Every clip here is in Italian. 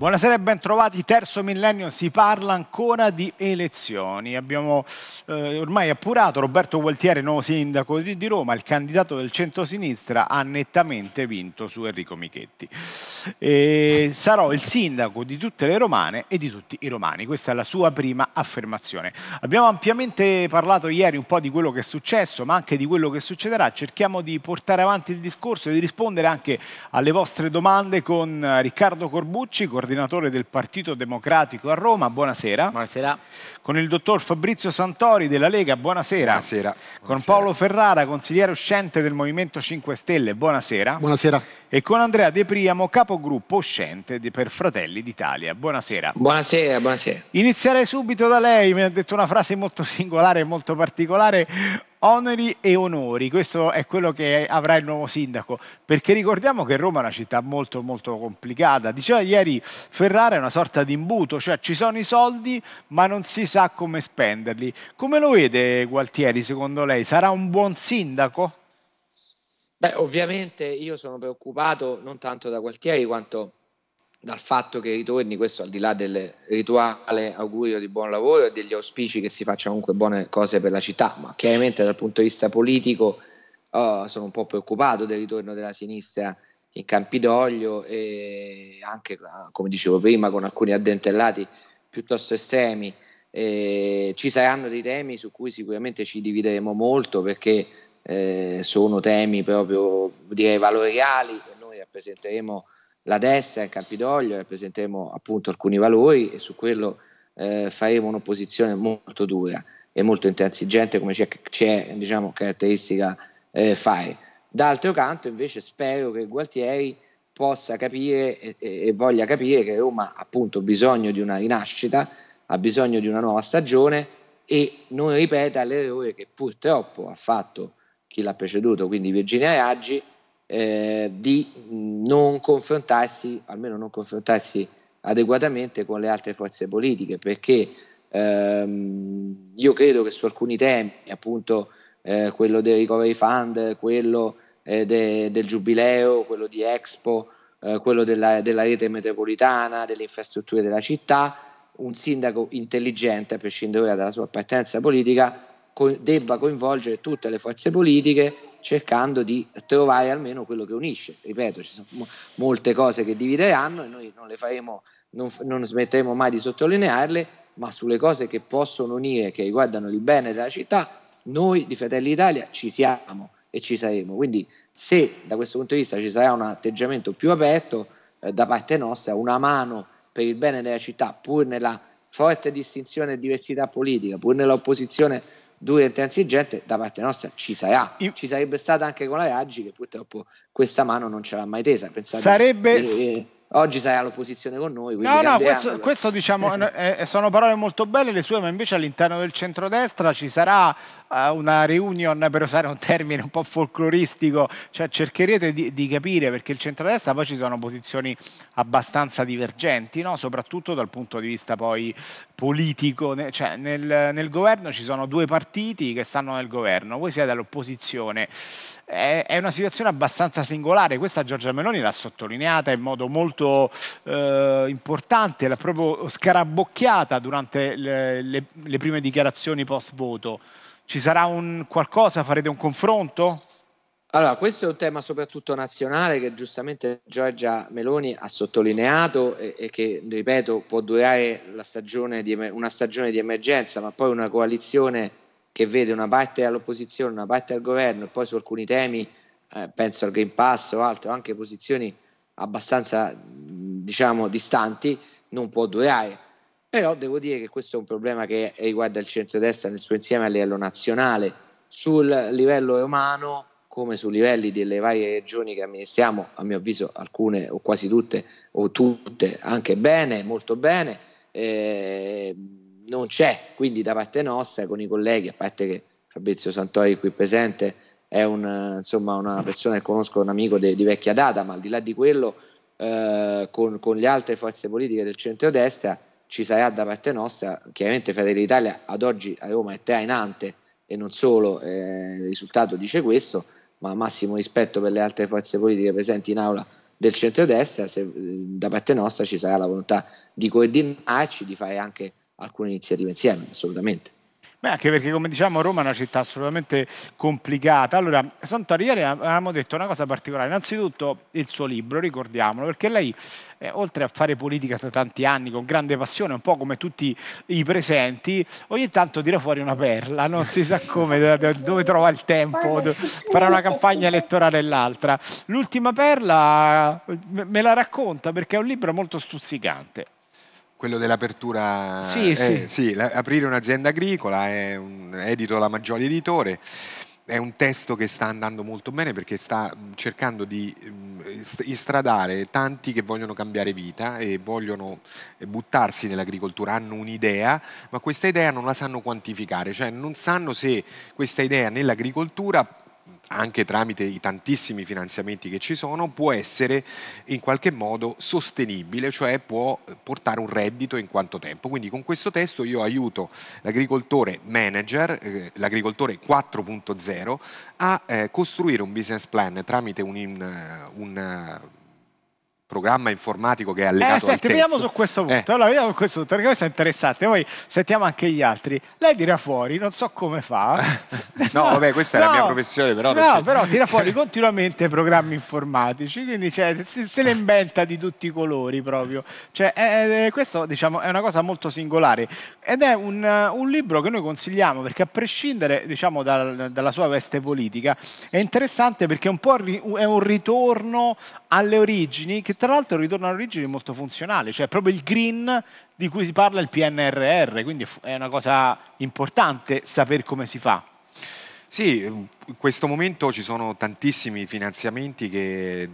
Buonasera e bentrovati, terzo millennio, si parla ancora di elezioni. Abbiamo eh, ormai appurato Roberto Gualtieri, nuovo sindaco di Roma, il candidato del centrosinistra ha nettamente vinto su Enrico Michetti. E sarò il sindaco di tutte le romane e di tutti i romani, questa è la sua prima affermazione. Abbiamo ampiamente parlato ieri un po' di quello che è successo, ma anche di quello che succederà. Cerchiamo di portare avanti il discorso e di rispondere anche alle vostre domande con eh, Riccardo Corbucci, coordinatore coordinatore del Partito Democratico a Roma, buonasera. Buonasera. Con il dottor Fabrizio Santori della Lega, buonasera. Buonasera. Con Paolo Ferrara, consigliere uscente del Movimento 5 Stelle, buonasera. Buonasera. E con Andrea De Priamo, capogruppo uscente per Fratelli d'Italia, buonasera. Buonasera, buonasera. Inizierei subito da lei, mi ha detto una frase molto singolare e molto particolare, oneri e onori, questo è quello che avrà il nuovo sindaco, perché ricordiamo che Roma è una città molto molto complicata, diceva ieri Ferrara è una sorta di imbuto, cioè ci sono i soldi ma non si sa come spenderli. Come lo vede Gualtieri secondo lei? Sarà un buon sindaco? Beh, ovviamente io sono preoccupato non tanto da Gualtieri quanto dal fatto che ritorni, questo al di là del rituale augurio di buon lavoro e degli auspici che si faccia comunque buone cose per la città, ma chiaramente dal punto di vista politico oh, sono un po' preoccupato del ritorno della sinistra in Campidoglio e anche, come dicevo prima, con alcuni addentellati piuttosto estremi. Eh, ci saranno dei temi su cui sicuramente ci divideremo molto perché eh, sono temi proprio direi valoriali e noi rappresenteremo la destra in Campidoglio e presenteremo appunto alcuni valori e su quello eh, faremo un'opposizione molto dura e molto intransigente come c'è, c'è diciamo, caratteristica eh, fare. D'altro canto invece spero che Gualtieri possa capire e, e, voglia capire che Roma appunto ha bisogno di una rinascita, ha bisogno di una nuova stagione e non ripeta l'errore che purtroppo ha fatto chi l'ha preceduto, quindi Virginia Raggi, eh, di non confrontarsi, almeno non confrontarsi adeguatamente con le altre forze politiche, perché ehm, io credo che su alcuni temi, appunto eh, quello dei recovery fund, quello eh, de, del giubileo, quello di Expo, eh, quello della, della rete metropolitana, delle infrastrutture della città, un sindaco intelligente, a prescindere dalla sua appartenenza politica, co- debba coinvolgere tutte le forze politiche cercando di trovare almeno quello che unisce. Ripeto, ci sono mo- molte cose che divideranno e noi non le faremo, non, f- non smetteremo mai di sottolinearle, ma sulle cose che possono unire, che riguardano il bene della città, noi di Fratelli Italia ci siamo e ci saremo. Quindi se da questo punto di vista ci sarà un atteggiamento più aperto eh, da parte nostra, una mano per il bene della città, pur nella forte distinzione e diversità politica, pur nell'opposizione due sentenze indigente da parte nostra ci sarà. Io... Ci sarebbe stata anche con la Raggi che purtroppo questa mano non ce l'ha mai tesa. Pensate, sarebbe... Eh, eh, Oggi sei all'opposizione con noi. No, no, questo, questo diciamo, eh, eh, sono parole molto belle le sue, ma invece all'interno del centrodestra ci sarà eh, una reunion, per usare un termine un po' folcloristico, cioè cercherete di, di capire perché il centrodestra poi ci sono posizioni abbastanza divergenti, no? soprattutto dal punto di vista poi politico, cioè nel, nel, governo ci sono due partiti che stanno nel governo, voi siete all'opposizione, è, è una situazione abbastanza singolare, questa Giorgia Meloni l'ha sottolineata in modo molto molto eh, importante, l'ha proprio scarabocchiata durante le, le, le prime dichiarazioni post voto. Ci sarà un qualcosa? Farete un confronto? Allora, questo è un tema soprattutto nazionale che giustamente Giorgia Meloni ha sottolineato e, e che, ripeto, può durare stagione di, una stagione di emergenza, ma poi una coalizione che vede una parte all'opposizione, una parte al governo e poi su alcuni temi, eh, penso al Green Pass o altro, anche posizioni abbastanza diciamo distanti non può durare però devo dire che questo è un problema che riguarda il centro-destra nel suo insieme a livello nazionale sul livello romano come sui livelli delle varie regioni che amministriamo, a mio avviso alcune o quasi tutte o tutte anche bene, molto bene, eh, non c'è quindi da parte nostra con i colleghi, a parte che Fabrizio Santori qui presente è un, insomma, una persona che conosco, un amico de, di vecchia data, ma al di là di quello, eh, con, con, le altre forze politiche del centro-destra, ci sarà da parte nostra, chiaramente Fratelli d'Italia ad oggi a Roma è trainante e non solo, eh, il risultato dice questo, ma massimo rispetto per le altre forze politiche presenti in aula del centro-destra, se, eh, da parte nostra ci sarà la volontà di coordinarci, di fare anche alcune iniziative insieme, assolutamente. Beh, anche perché come diciamo Roma è una città assolutamente complicata. Allora, Santori, ieri avevamo detto una cosa particolare, innanzitutto il suo libro, ricordiamolo, perché lei, eh, oltre a fare politica da tanti anni con grande passione, un po' come tutti i presenti, ogni tanto tira fuori una perla, non si sa come, dove trova il tempo, farà una campagna elettorale e l'altra. L'ultima perla me la racconta perché è un libro molto stuzzicante quello dell'apertura, sì, eh, sì. sì aprire un'azienda agricola, è un, edito la maggiore Editore, è un testo che sta andando molto bene perché sta mm, cercando di mm, istradare tanti che vogliono cambiare vita e vogliono eh, buttarsi nell'agricoltura, hanno un'idea, ma questa idea non la sanno quantificare, cioè non sanno se questa idea nell'agricoltura anche tramite i tantissimi finanziamenti che ci sono, può essere in qualche modo sostenibile, cioè può portare un reddito in quanto tempo. Quindi con questo testo io aiuto l'agricoltore manager, eh, l'agricoltore 4.0, a eh, costruire un business plan tramite un, un, un programma informatico che è allegato eh, senti, al testo. Vediamo su questo eh. punto, eh. allora vediamo su questo punto, perché questo è interessante, poi sentiamo anche gli altri. Lei tira fuori, non so come fa. no, no, vabbè, questa no, è la mia professione, però... No, però tira fuori continuamente programmi informatici, quindi cioè, se, se le inventa di tutti i colori proprio. Cioè, è, eh, è, eh, questo diciamo, è una cosa molto singolare ed è un, un libro che noi consigliamo perché a prescindere diciamo, dal, dalla sua veste politica è interessante perché un po' è un ritorno alle origini, che tra l'altro ritorna alle origini molto funzionali, cioè proprio il green di cui si parla il PNRR, quindi è una cosa importante sapere come si fa. Sì, in questo momento ci sono tantissimi finanziamenti che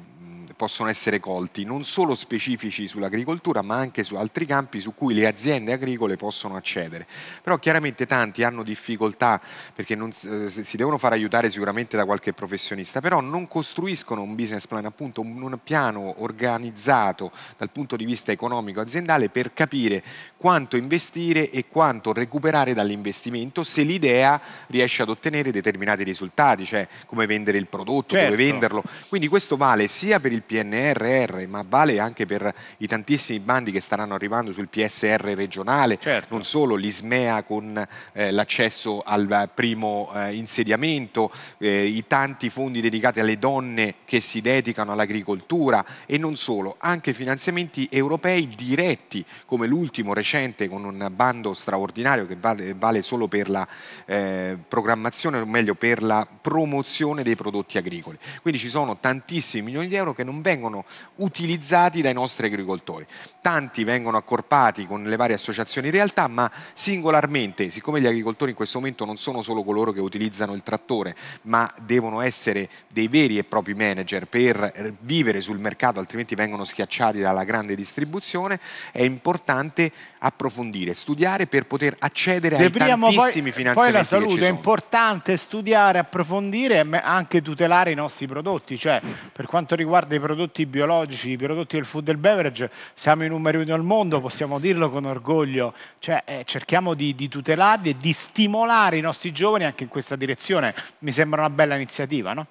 possono essere colti, non solo specifici sull'agricoltura, ma anche su altri campi su cui le aziende agricole possono accedere. Però chiaramente tanti hanno difficoltà perché non, eh, si devono far aiutare sicuramente da qualche professionista, però non costruiscono un business plan, appunto un, un piano organizzato dal punto di vista economico aziendale per capire quanto investire e quanto recuperare dall'investimento se l'idea riesce ad ottenere determinati risultati, cioè come vendere il prodotto, certo. dove venderlo. Quindi questo vale sia per il PNRR, ma vale anche per i tantissimi bandi che staranno arrivando sul PSR regionale, certo. non solo l'ISMEA con eh, l'accesso al eh, primo eh, insediamento, eh, i tanti fondi dedicati alle donne che si dedicano all'agricoltura e non solo, anche finanziamenti europei diretti come l'ultimo recente con un bando straordinario che vale, vale solo per la eh, programmazione, o meglio per la promozione dei prodotti agricoli. Quindi ci sono tantissimi milioni di euro che non non vengono utilizzati dai nostri agricoltori. Tanti vengono accorpati con le varie associazioni in realtà, ma singolarmente, siccome gli agricoltori in questo momento non sono solo coloro che utilizzano il trattore, ma devono essere dei veri e propri manager per eh, vivere sul mercato, altrimenti vengono schiacciati dalla grande distribuzione, è importante approfondire, studiare per poter accedere Debriamo ai tantissimi poi, finanziamenti. Poi la salute è importante studiare, approfondire e anche tutelare i nostri prodotti, cioè per quanto riguarda i prodotti prodotti biologici, i prodotti del food and beverage, siamo i numeri uno al mondo, possiamo dirlo con orgoglio, cioè, eh, cerchiamo di, di tutelarli e di stimolare i nostri giovani anche in questa direzione, mi sembra una bella iniziativa, no?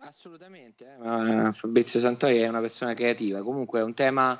Assolutamente, eh. eh Fabrizio Santori è una persona creativa, comunque è un tema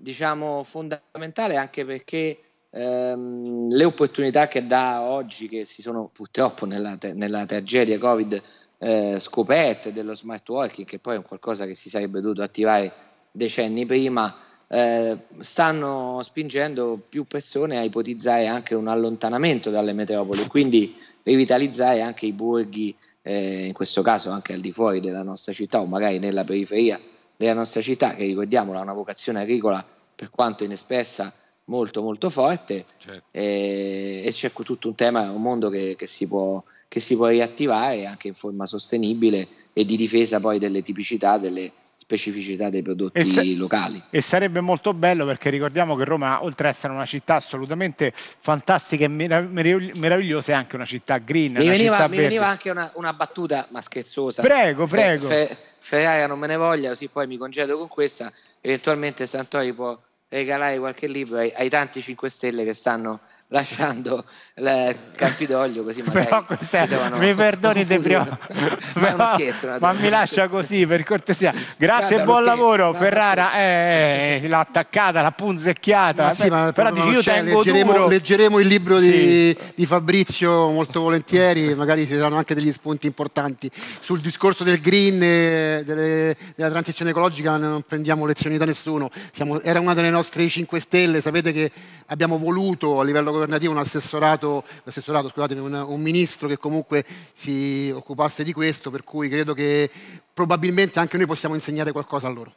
diciamo fondamentale anche perché ehm, le opportunità che dà oggi, che si sono purtroppo nella, nella tragedia Covid eh, scoperte dello smart working, che poi è qualcosa che si sarebbe dovuto attivare decenni prima, eh, stanno spingendo più persone a ipotizzare anche un allontanamento dalle metropoli, quindi rivitalizzare anche i borghi, eh, in questo caso anche al di fuori della nostra città o magari nella periferia della nostra città, che ricordiamola ha una vocazione agricola per quanto inespressa molto molto forte certo. e, eh, e c'è tutto un tema, un mondo che, che si può che si può riattivare anche in forma sostenibile e di difesa poi delle tipicità, delle specificità dei prodotti e se- locali. E sarebbe molto bello perché ricordiamo che Roma, oltre ad essere una città assolutamente fantastica e merav- meravigliosa, è anche una città green. Mi, veniva, città mi veniva, anche una, una, battuta, ma scherzosa. Prego, prego. Fe- Fe- Ferrara non me ne voglia, così poi mi congedo con questa. Eventualmente Santori può regalare qualche libro ai, ai tanti 5 Stelle che stanno lasciando il Campidoglio così magari questa, mi perdoni De Brio ma, scherzo, ma mi lascia così per cortesia grazie e buon lavoro no, Ferrara eh, eh, l'ha attaccata l'ha punzecchiata ma sì, ma però dici io tengo leggeremo, duro leggeremo il libro di, sì. di, Fabrizio molto volentieri magari ci saranno anche degli spunti importanti sul discorso del green eh, delle, della transizione ecologica non prendiamo lezioni da nessuno Siamo, era una delle nostre nostri 5 Stelle, sapete che abbiamo voluto a livello governativo un assessorato, assessorato scusatemi, un, un, ministro che comunque si occupasse di questo, per cui credo che probabilmente anche noi possiamo insegnare qualcosa a loro.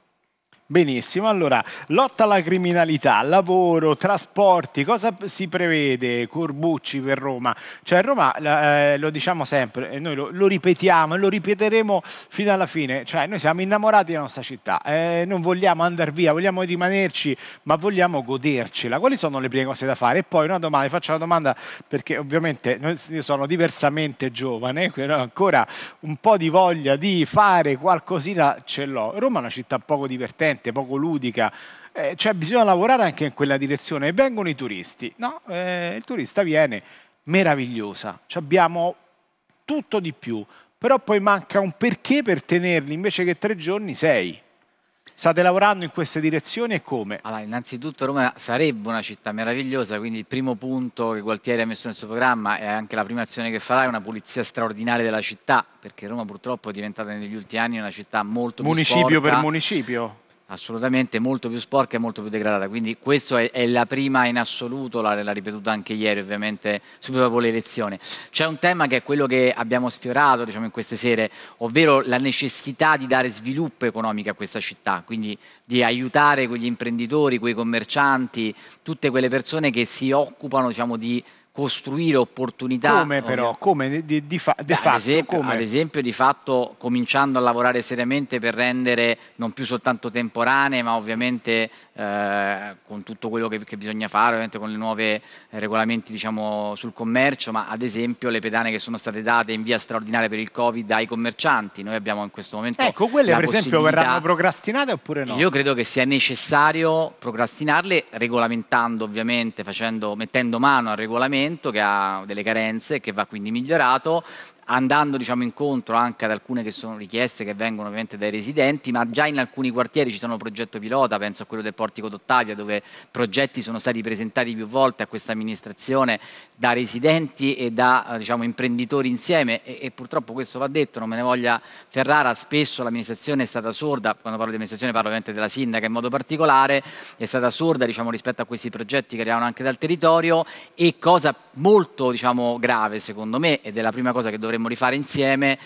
Benissimo, allora lotta alla criminalità, lavoro, trasporti, cosa si prevede Corbucci per Roma? Cioè Roma eh, lo diciamo sempre, noi lo, lo, ripetiamo e lo ripeteremo fino alla fine, cioè noi siamo innamorati della nostra città, eh, non vogliamo andare via, vogliamo rimanerci, ma vogliamo godercela. Quali sono le prime cose da fare? E poi una domanda, faccio una domanda perché ovviamente io sono diversamente giovane, però ancora un po' di voglia di fare qualcosina ce l'ho. Roma è una città poco divertente divertente, poco ludica. Eh, cioè bisogna lavorare anche in quella direzione. E vengono i turisti. No, eh, il turista viene meravigliosa. Ci abbiamo tutto di più. Però poi manca un perché per tenerli invece che tre giorni, sei. State lavorando in queste direzioni e come? Allora, innanzitutto Roma sarebbe una città meravigliosa, quindi il primo punto che Gualtieri ha messo nel suo programma e anche la prima azione che farà è una pulizia straordinaria della città, perché Roma purtroppo è diventata negli ultimi anni una città molto municipio più sporca. Municipio per municipio? assolutamente molto più sporca e molto più degradata. Quindi questa è, è, la prima in assoluto, l'ha ripetuta anche ieri ovviamente subito dopo l'elezione. C'è un tema che è quello che abbiamo sfiorato diciamo, in queste sere, ovvero la necessità di dare sviluppo economico a questa città, quindi di aiutare quegli imprenditori, quei commercianti, tutte quelle persone che si occupano diciamo, di costruire opportunità. Come però? Come di, di, fa, Beh, fatto, ad, esempio, come? ad esempio, di fatto cominciando a lavorare seriamente per rendere non più soltanto temporanee, ma ovviamente eh, con tutto quello che, che, bisogna fare, ovviamente con i nuovi regolamenti diciamo, sul commercio, ma ad esempio le pedane che sono state date in via straordinaria per il Covid ai commercianti. Noi abbiamo in questo momento... Ecco, quelle per esempio verranno procrastinate oppure no? Io credo che sia necessario procrastinarle regolamentando ovviamente, facendo, mettendo mano al regolamento regolamento che ha delle carenze e che va quindi migliorato andando diciamo, incontro anche ad alcune che sono richieste che vengono ovviamente dai residenti, ma già in alcuni quartieri ci sono progetto pilota, penso a quello del Portico d'Ottavia, dove progetti sono stati presentati più volte a questa amministrazione da residenti e da diciamo, imprenditori insieme e, e, purtroppo questo va detto, non me ne voglia Ferrara, spesso l'amministrazione è stata sorda, quando parlo di amministrazione parlo ovviamente della sindaca in modo particolare, è stata sorda diciamo, rispetto a questi progetti che arrivano anche dal territorio e cosa molto diciamo, grave secondo me ed è la prima cosa che dovremmo dovremmo rifare insieme,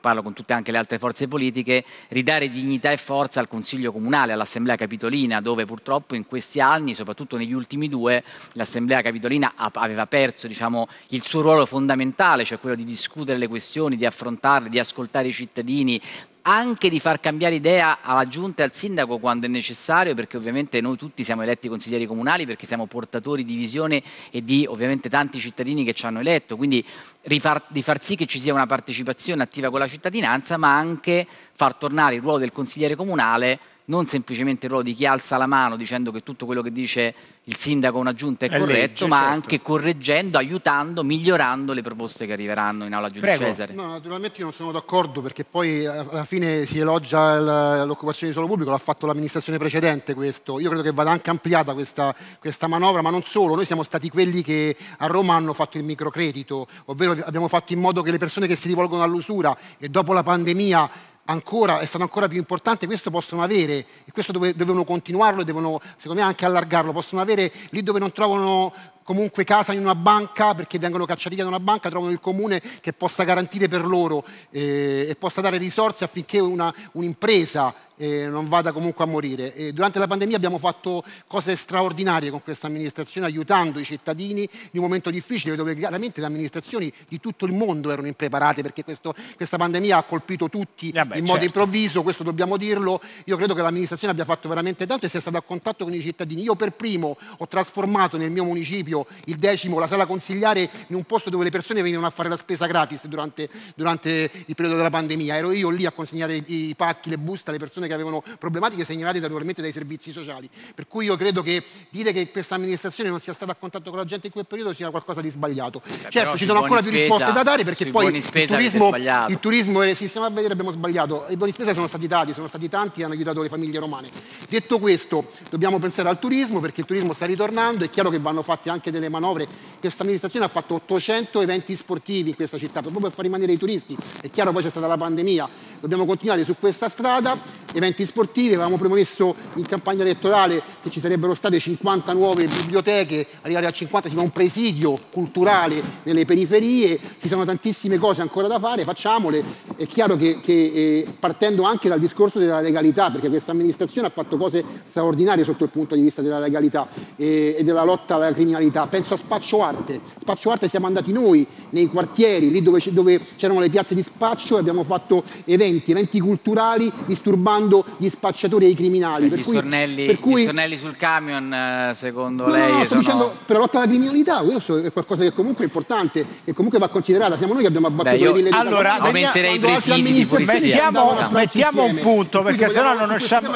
parlo con tutte anche le altre forze politiche, ridare dignità e forza al Consiglio Comunale, all'Assemblea Capitolina, dove purtroppo in questi anni, soprattutto negli ultimi due, l'Assemblea Capitolina aveva perso diciamo, il suo ruolo fondamentale, cioè quello di discutere le questioni, di affrontarle, di ascoltare i cittadini, anche di far cambiare idea alla giunta e al sindaco quando è necessario, perché ovviamente noi tutti siamo eletti consiglieri comunali, perché siamo portatori di visione e di ovviamente tanti cittadini che ci hanno eletto, quindi di far sì che ci sia una partecipazione attiva con la cittadinanza, ma anche far tornare il ruolo del consigliere comunale non semplicemente il ruolo di chi alza la mano dicendo che tutto quello che dice il sindaco o una giunta è, è corretto, legge, ma certo. anche correggendo, aiutando, migliorando le proposte che arriveranno in aula Giulio Cesare. No, naturalmente io non sono d'accordo perché poi alla fine si elogia l'occupazione di suolo pubblico, l'ha fatto l'amministrazione precedente questo. Io credo che vada anche ampliata questa, questa, manovra, ma non solo, noi siamo stati quelli che a Roma hanno fatto il microcredito, ovvero abbiamo fatto in modo che le persone che si rivolgono all'usura e dopo la pandemia ancora, è stato ancora più importante, questo possono avere, e questo dove, devono continuarlo, devono secondo me anche allargarlo, possono avere lì dove non trovano comunque casa in una banca perché vengono cacciati via da una banca, trovano il comune che possa garantire per loro eh, e possa dare risorse affinché una, un'impresa eh, non vada comunque a morire. E durante la pandemia abbiamo fatto cose straordinarie con questa amministrazione, aiutando i cittadini in un momento difficile dove chiaramente le amministrazioni di tutto il mondo erano impreparate perché questo, questa pandemia ha colpito tutti eh beh, in modo certo. improvviso, questo dobbiamo dirlo. Io credo che l'amministrazione abbia fatto veramente tanto e sia stata a contatto con i cittadini. Io per primo ho trasformato nel mio municipio il decimo, la sala consigliare, in un posto dove le persone venivano a fare la spesa gratis durante, durante il periodo della pandemia. Ero io lì a consegnare i pacchi, le buste alle persone persone che avevano problematiche segnalate naturalmente dai servizi sociali. Per cui io credo che dire che questa amministrazione non sia stata a contatto con la gente in quel periodo sia qualcosa di sbagliato. Beh, certo, ci sono ancora spesa, più risposte da dare perché poi il turismo, il turismo e il sistema vedere abbiamo sbagliato. I buoni spese sono stati dati, sono stati tanti e hanno aiutato le famiglie romane. Detto questo, dobbiamo pensare al turismo perché il turismo sta ritornando, è chiaro che vanno fatte anche delle manovre. Questa amministrazione ha fatto 800 eventi sportivi in questa città proprio per far rimanere i turisti. È chiaro poi c'è stata la pandemia, dobbiamo continuare su questa strada eventi sportivi, avevamo promesso in campagna elettorale che ci sarebbero state 50 nuove biblioteche, arrivare a 50 si fa un presidio culturale nelle periferie, ci sono tantissime cose ancora da fare, facciamole. È chiaro che, che eh, partendo anche dal discorso della legalità, perché questa amministrazione ha fatto cose straordinarie sotto il punto di vista della legalità eh, e della lotta alla criminalità, penso a Spaccio Arte, Spaccio Arte siamo andati noi nei quartieri, lì dove, dove c'erano le piazze di spaccio e abbiamo fatto eventi, eventi culturali disturbando pagando gli spacciatori e i criminali. Cioè, per, gli cui, stornelli, per cui, gli stornelli sul camion, eh, secondo no, lei? No, no, sono... dicendo, per la lotta alla criminalità, questo è qualcosa che comunque è importante e comunque va considerata. Siamo noi che abbiamo abbattuto Beh, io... le ville Allora, aumenterei i presidi di polizia. Mettiamo, mettiamo un punto, perché sennò non usciamo,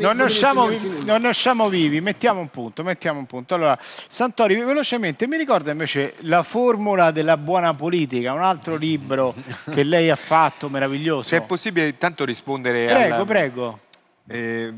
non, usciamo, non usciamo vivi. Mettiamo un punto, mettiamo un punto. Allora, Santori, velocemente, mi ricorda invece la formula della buona politica, un altro libro che lei ha fatto, meraviglioso. Se è possibile intanto rispondere prego, alla... prego Prego. Eh,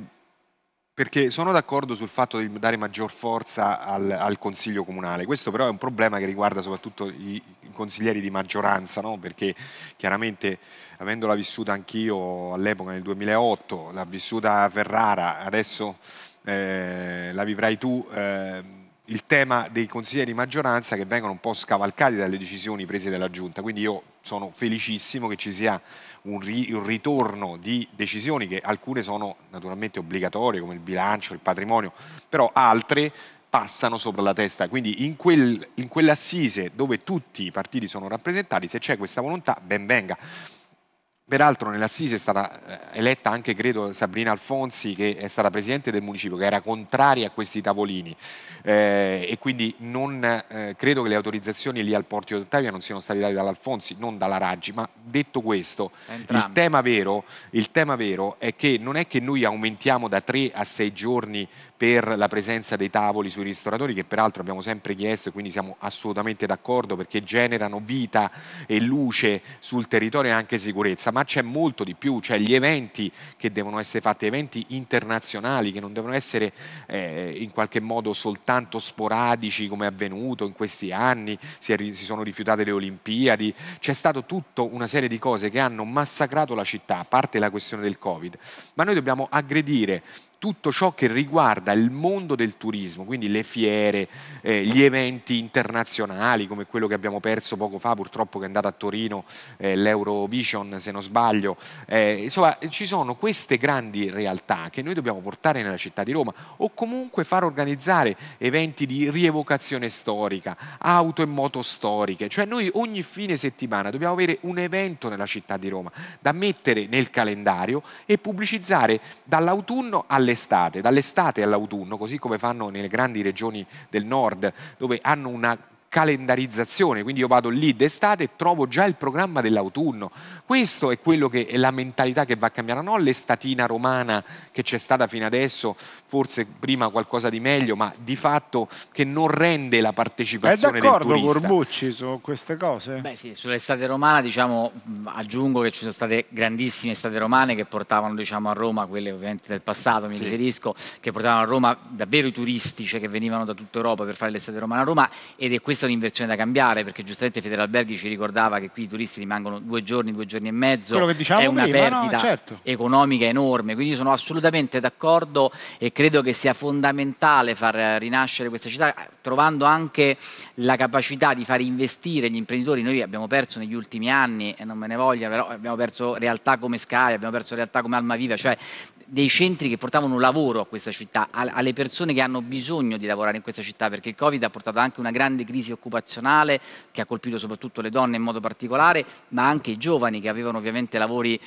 perché sono d'accordo sul fatto di dare maggior forza al, al, Consiglio Comunale, questo però è un problema che riguarda soprattutto i, consiglieri di maggioranza, no? perché chiaramente avendola vissuta anch'io all'epoca nel 2008, l'ha vissuta a Ferrara, adesso eh, la vivrai tu. Eh, il tema dei consiglieri di maggioranza che vengono un po' scavalcati dalle decisioni prese dalla Giunta. Quindi io sono felicissimo che ci sia un, ri un, ritorno di decisioni che alcune sono naturalmente obbligatorie come il bilancio, il patrimonio, però altre passano sopra la testa. Quindi in, quel, in quell'assise dove tutti i partiti sono rappresentati, se c'è questa volontà, ben venga. Peraltro nell'Assise è stata eh, eletta anche, credo, Sabrina Alfonsi, che è stata presidente del municipio, che era contraria a questi tavolini eh, e quindi non, eh, credo che le autorizzazioni lì al Porto di Ottavia non siano state date dall'Alfonsi, non dalla Raggi, ma detto questo, il tema, vero, il tema, vero, è che non è che noi aumentiamo da 3 a 6 giorni per la presenza dei tavoli sui ristoratori che peraltro abbiamo sempre chiesto e quindi siamo assolutamente d'accordo perché generano vita e luce sul territorio e anche sicurezza, ma c'è molto di più, cioè gli eventi che devono essere fatti, eventi internazionali che non devono essere eh, in qualche modo soltanto sporadici come è avvenuto in questi anni, si, è, si sono rifiutate le Olimpiadi, c'è stata tutta una serie di cose che hanno massacrato la città, a parte la questione del Covid, ma noi dobbiamo aggredire tutto ciò che riguarda il mondo del turismo, quindi le fiere, eh, gli eventi internazionali come quello che abbiamo perso poco fa, purtroppo che è andato a Torino, eh, l'Eurovision se non sbaglio, eh, insomma ci sono queste grandi realtà che noi dobbiamo portare nella città di Roma o comunque far organizzare eventi di rievocazione storica, auto e moto storiche, cioè noi ogni fine settimana dobbiamo avere un evento nella città di Roma da mettere nel calendario e pubblicizzare dall'autunno alle l'estate, dall'estate all'autunno, così come fanno nelle grandi regioni del nord, dove hanno una calendarizzazione, quindi io vado lì d'estate e trovo già il programma dell'autunno. Questo è quello che è la mentalità che va a cambiare, non l'estatina romana che c'è stata fino adesso, forse prima qualcosa di meglio, ma di fatto che non rende la partecipazione del turista. È d'accordo Corbucci su queste cose? Beh sì, sull'estate romana diciamo aggiungo che ci sono state grandissime estate romane che portavano diciamo, a Roma, quelle ovviamente del passato mi sì. riferisco, che portavano a Roma davvero i turisti, cioè che venivano da tutta Europa per fare l'estate romana a Roma ed è questo questa è un'inversione da cambiare perché giustamente Federalberghi ci ricordava che qui i turisti rimangono due giorni, due giorni e mezzo, diciamo è una prima, perdita no, certo. economica enorme, quindi sono assolutamente d'accordo e credo che sia fondamentale far rinascere questa città trovando anche la capacità di far investire gli imprenditori, noi abbiamo perso negli ultimi anni e non me ne voglia, però abbiamo perso realtà come Sky, abbiamo perso realtà come Almaviva, cioè dei centri che portavano lavoro a questa città, alle persone che hanno bisogno di lavorare in questa città, perché il Covid ha portato anche una grande crisi occupazionale che ha colpito soprattutto le donne in modo particolare, ma anche i giovani che avevano ovviamente lavori eh,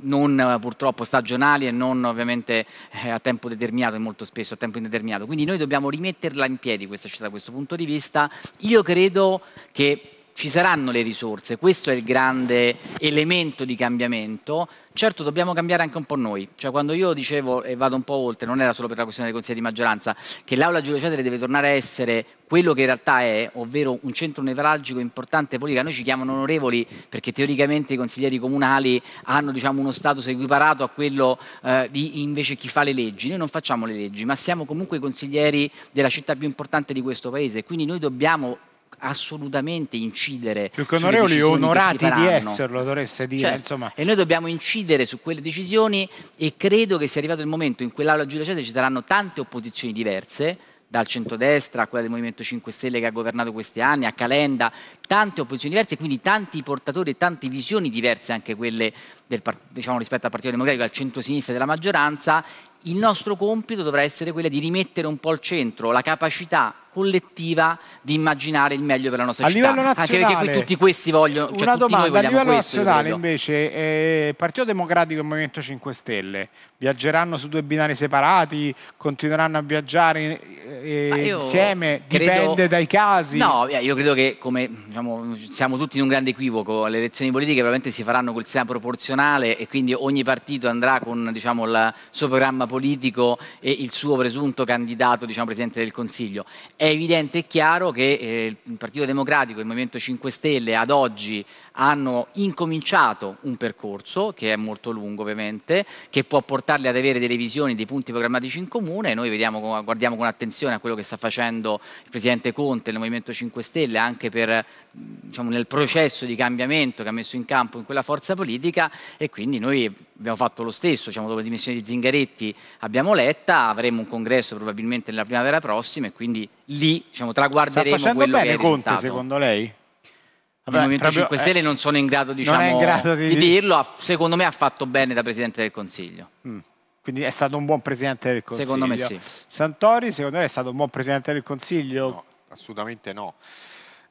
non eh, purtroppo stagionali e non ovviamente eh, a tempo determinato molto spesso a tempo indeterminato. Quindi noi dobbiamo rimetterla in piedi questa città da questo punto di vista. Io credo che ci saranno le risorse, questo è il grande elemento di cambiamento. Certo dobbiamo cambiare anche un po' noi, cioè quando io dicevo, e vado un po' oltre, non era solo per la questione dei consigli di maggioranza, che l'aula Giulio Cesare deve tornare a essere quello che in realtà è, ovvero un centro nevralgico importante politica. Noi ci chiamano onorevoli perché teoricamente i consiglieri comunali hanno diciamo, uno status equiparato a quello eh, di invece chi fa le leggi. Noi non facciamo le leggi, ma siamo comunque i consiglieri della città più importante di questo paese, quindi noi dobbiamo assolutamente incidere più che onorevoli onorati di esserlo dovreste dire cioè, insomma. e noi dobbiamo incidere su quelle decisioni e credo che sia arrivato il momento in quell'aula Giulia Cesare ci saranno tante opposizioni diverse dal centrodestra a quella del Movimento 5 Stelle che ha governato questi anni, a Calenda, tante opposizioni diverse, quindi tanti portatori e tante visioni diverse anche quelle del, diciamo, rispetto al Partito Democratico, al centro-sinistra della maggioranza, il nostro compito dovrà essere quello di rimettere un po' al centro la capacità collettiva di immaginare il meglio per la nostra a città. Nazionale, Anche perché qui tutti questi vogliono, cioè tutti domanda, noi vogliamo A livello questo, nazionale invece eh, Partito Democratico e Movimento 5 Stelle viaggeranno su due binari separati, continueranno a viaggiare eh, insieme, credo, dipende dai casi. No, eh, io credo che come diciamo, siamo tutti in un grande equivoco, le elezioni politiche probabilmente si faranno col sistema proporzionale e quindi ogni partito andrà con diciamo, il suo programma politico e il suo presunto candidato diciamo, Presidente del Consiglio è evidente e chiaro che eh, il Partito Democratico e il Movimento 5 Stelle ad oggi hanno incominciato un percorso che è molto lungo ovviamente, che può portarli ad avere delle visioni, dei punti programmatici in comune. Noi vediamo, guardiamo con attenzione a quello che sta facendo il Presidente Conte e il Movimento 5 Stelle anche per, diciamo, nel processo di cambiamento che ha messo in campo in quella forza politica e quindi noi abbiamo fatto lo stesso, diciamo, dopo la dimissione di Zingaretti abbiamo letta, avremo un congresso probabilmente nella primavera prossima e quindi lì diciamo, traguarderemo Sta quello bene, che è Conte, secondo lei? Vabbè, il Movimento 5 eh, Stelle eh, non sono in grado, diciamo, in grado di... di... dirlo, secondo me ha fatto bene da Presidente del Consiglio. Mm. Quindi è stato un buon Presidente del Consiglio? Secondo me sì. Santori, secondo lei è stato un buon Presidente del Consiglio? No, assolutamente no.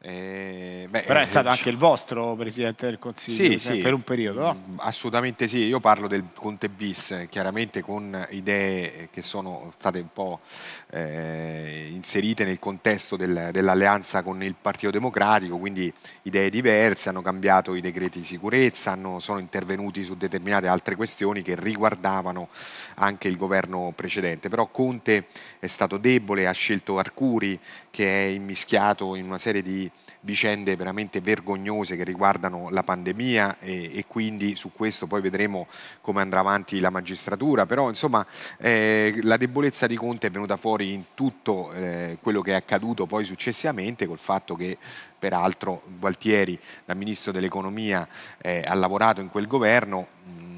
Eh, beh, Però è eh, stato anche il vostro Presidente del Consiglio sì, eh, sì, per un periodo, no? Mm, assolutamente sì, io parlo del Conte Bis, chiaramente con idee che sono state un po' eh, inserite nel contesto del, dell'alleanza con il Partito Democratico, quindi idee diverse, hanno cambiato i decreti di sicurezza, hanno, sono intervenuti su determinate altre questioni che riguardavano anche il governo precedente. Però Conte è stato debole, ha scelto Arcuri che è immischiato in una serie di vicende veramente vergognose che riguardano la pandemia e, e, quindi su questo poi vedremo come andrà avanti la magistratura, però insomma eh, la debolezza di Conte è venuta fuori in tutto eh, quello che è accaduto poi successivamente col fatto che peraltro Gualtieri da Ministro dell'Economia eh, ha lavorato in quel governo. Mh, mm,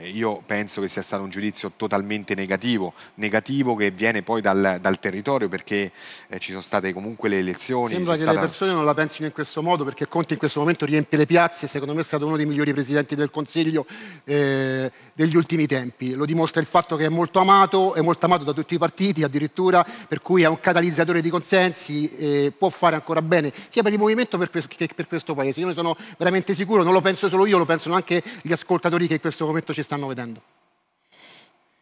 eh, io penso che sia stato un giudizio totalmente negativo, negativo che viene poi dal, dal territorio perché eh, ci sono state comunque le elezioni. Sembra che stata... le persone non la pensino in questo modo perché Conte in questo momento riempie le piazze, secondo me è stato uno dei migliori presidenti del Consiglio eh, degli ultimi tempi, lo dimostra il fatto che è molto amato, è molto amato da tutti i partiti addirittura, per cui è un catalizzatore di consensi, e può fare ancora bene sia per il movimento che per questo Paese. Io ne sono veramente sicuro, non lo penso solo io, lo pensano anche gli ascoltatori che in questo momento ci stanno están viendo.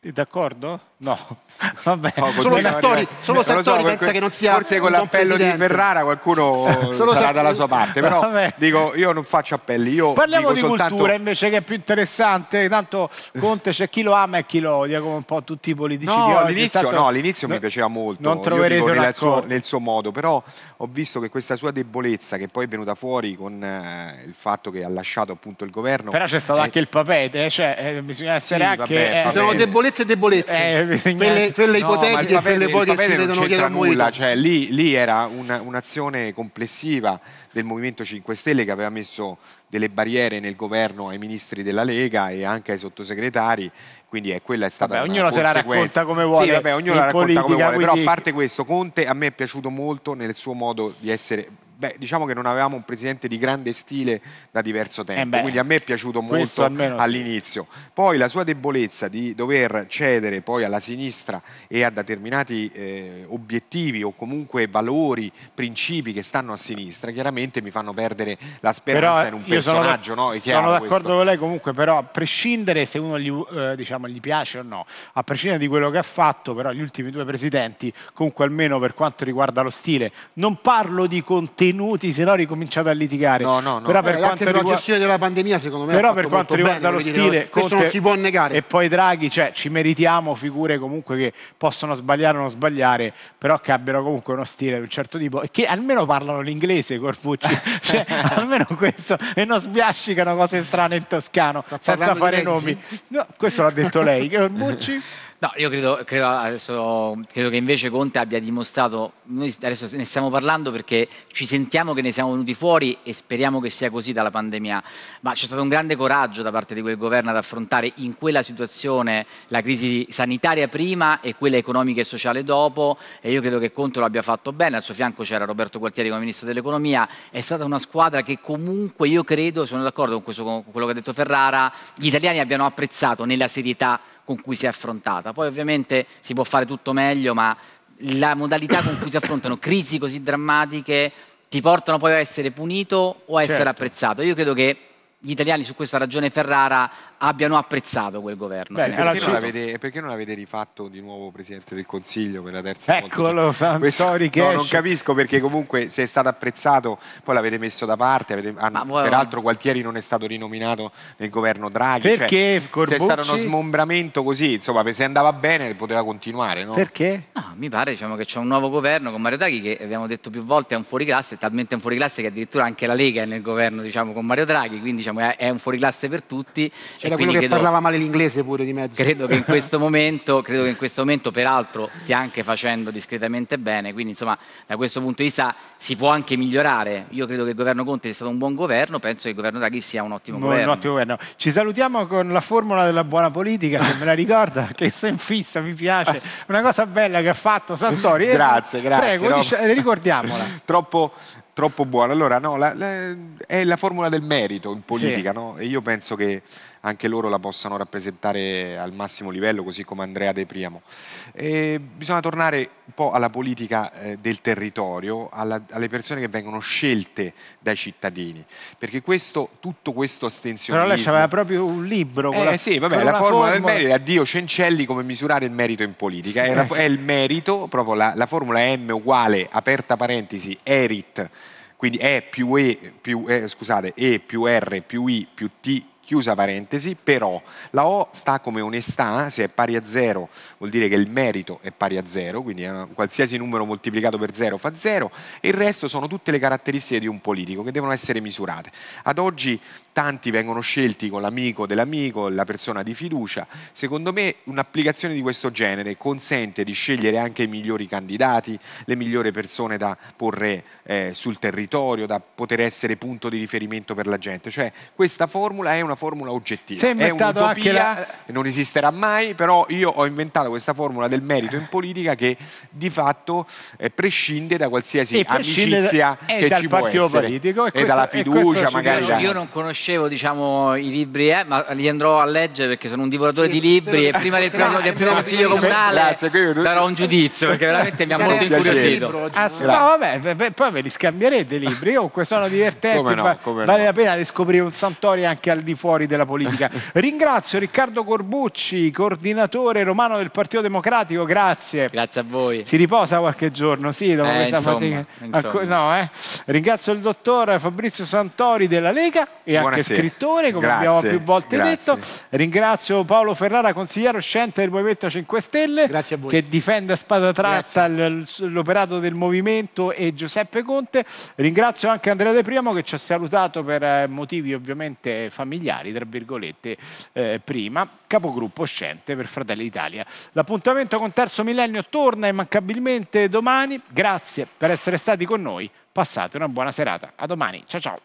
D'accordo? No, vabbè. No, solo Sartori, solo Sartori so, pensa quel, che non sia Forse con l'appello di Ferrara qualcuno solo sarà dalla sua parte, però vabbè. dico io non faccio appelli. Io Parliamo di soltanto... cultura invece che è più interessante, tanto Conte c'è chi lo ama e chi lo odia, come un po' tutti i politici no, all'inizio, stato... no, all'inizio mi piaceva molto, non troverete nel, suo, nel, suo, modo, però ho visto che questa sua debolezza che poi è venuta fuori con eh, il fatto che ha lasciato appunto il governo... Però c'è stato eh, anche il papete, eh, cioè eh, bisogna essere sì, anche... Vabbè, eh, Debolezze e debolezze. Eh, quelle, quelle no, ipotetiche e quelle poi che si vedono che erano nulla. Cioè, lì, lì era una, un'azione complessiva del Movimento 5 Stelle che aveva messo delle barriere nel governo ai ministri della Lega e anche ai sottosegretari, quindi è, eh, quella è stata vabbè, ognuno se la racconta come vuole. Sì, vabbè, ognuno la racconta politica, come vuole, quindi... però a parte questo Conte a me è piaciuto molto nel suo modo di essere beh, diciamo che non avevamo un presidente di grande stile da diverso tempo, eh quindi a me è piaciuto molto all'inizio. Sì. Poi la sua debolezza di dover cedere poi alla sinistra e a determinati eh, obiettivi o comunque valori, principi che stanno a sinistra, chiaramente mi fanno perdere la speranza però in un personaggio. Sono, no? sono d'accordo questo. con lei comunque, però a prescindere se uno gli, eh, diciamo, gli piace o no, a prescindere di quello che ha fatto, però gli ultimi due presidenti, comunque almeno per quanto riguarda lo stile, non parlo di Conte tenuti, se no ricominciato a litigare. No, no, no. Però per eh, quanto riguarda la gestione della pandemia, secondo me Però per quanto riguarda bene, lo stile, dire, Conte, non si può negare. E poi Draghi, cioè, ci meritiamo figure comunque che possono sbagliare o non sbagliare, però che abbiano comunque uno stile di un certo tipo e che almeno parlano l'inglese, Corfucci. cioè, almeno questo e non sbiascicano cose strane in toscano senza fare nomi. No, questo l'ha detto lei, Corfucci. No, io credo, credo, adesso, credo, che invece Conte abbia dimostrato, noi adesso ne stiamo parlando perché ci sentiamo che ne siamo venuti fuori e speriamo che sia così dalla pandemia, ma c'è stato un grande coraggio da parte di quel governo ad affrontare in quella situazione la crisi sanitaria prima e quella economica e sociale dopo e io credo che Conte lo abbia fatto bene, al suo fianco c'era Roberto Gualtieri come Ministro dell'Economia, è stata una squadra che comunque io credo, sono d'accordo con, questo, con quello che ha detto Ferrara, gli italiani abbiano apprezzato nella serietà con cui si è affrontata. Poi ovviamente si può fare tutto meglio, ma la modalità con cui si affrontano crisi così drammatiche ti portano poi a essere punito o a certo. essere apprezzato. Io credo che gli italiani su questa ragione Ferrara abbiano apprezzato quel governo. Beh, perché, non avete, perché, non avete, rifatto di nuovo Presidente del Consiglio per la terza Eccolo, volta? Eccolo, no, non capisco perché comunque se è stato apprezzato poi l'avete messo da parte, avete, hanno, voi, peraltro Gualtieri non è stato rinominato nel governo Draghi. Cioè, perché? Cioè, Corbucci... C'è stato uno smombramento così, insomma se andava bene poteva continuare. No? Perché? No, mi pare diciamo, che c'è un nuovo governo con Mario Draghi che abbiamo detto più volte è un fuoriclasse, è talmente un fuoriclasse che addirittura anche la Lega è nel governo diciamo, con Mario Draghi, quindi diciamo, è un fuoriclasse per tutti. Cioè, era quello che credo, parlava male l'inglese pure di mezzo. Credo che, momento, credo che in questo momento, peraltro, stia anche facendo discretamente bene. Quindi, insomma, da questo punto di vista si può anche migliorare. Io credo che il governo Conte sia stato un buon governo, penso che il governo Draghi sia un ottimo, Buon, governo. Un ottimo governo. Ci salutiamo con la formula della buona politica, se me la ricorda, che sono fissa, mi piace. Una cosa bella che ha fatto Santori. Eh, grazie, grazie. Prego, no. dice, eh, ricordiamola. Troppo troppo buono. Allora, no, la, la, è la formula del merito in politica, sì. no? E io penso che anche loro la possano rappresentare al massimo livello, così come Andrea De Priamo. E bisogna tornare un po' alla politica eh, del territorio, alla, alle persone che vengono scelte dai cittadini, perché questo, tutto questo astensionismo... Però lei aveva proprio un libro. Eh, la, sì, vabbè, la formula, formula, del merito, addio Cencelli, come misurare il merito in politica, sì, è, la, è, il merito, proprio la, la formula M uguale, aperta parentesi, erit, quindi E più E più, eh, scusate, E più R più I più T Chiusa parentesi, però la O sta come onestà, se è pari a zero vuol dire che il merito è pari a zero, quindi qualsiasi numero moltiplicato per zero fa zero, e il resto sono tutte le caratteristiche di un politico che devono essere misurate. Ad oggi tanti vengono scelti con l'amico dell'amico, la persona di fiducia. Secondo me un'applicazione di questo genere consente di scegliere anche i migliori candidati, le migliori persone da porre eh, sul territorio, da poter essere punto di riferimento per la gente. Cioè questa formula è una formula oggettiva, è un'utopia, la... non esisterà mai, però io ho inventato questa formula del merito in politica che di fatto eh, prescinde da qualsiasi e amicizia da, che ci può essere. Politico, e, e dalla fiducia magari. Da... Io non conoscevo conoscevo diciamo, i libri, eh, ma li andrò a leggere perché sono un divoratore sì, di libri e prima del, primo, del primo consiglio comunale darò un giudizio perché veramente mi ha molto incuriosito. Ah, no, vabbè, beh, poi ve li scambierete i libri, comunque sono divertenti, no, vale no. la pena di scoprire un Santori anche al di fuori della politica. Ringrazio Riccardo Corbucci, coordinatore romano del Partito Democratico, grazie. Grazie a voi. Si riposa qualche giorno, sì, dopo eh, questa insomma, fatica. Insomma. No, eh. Ringrazio il dottor Fabrizio Santori della Lega e Buona anche scrittore, come grazie, abbiamo più volte grazie. detto. Ringrazio Paolo Ferrara, consigliere uscente del Movimento 5 Stelle, che difende a spada tratta l'operato del movimento e Giuseppe Conte. Ringrazio anche Andrea De Primo che ci ha salutato per eh, motivi ovviamente familiari, tra virgolette, eh, prima, capogruppo uscente per Fratelli d'Italia. L'appuntamento con Terzo Millennio torna immancabilmente domani. Grazie per essere stati con noi. Passate una buona serata. A domani. Ciao ciao.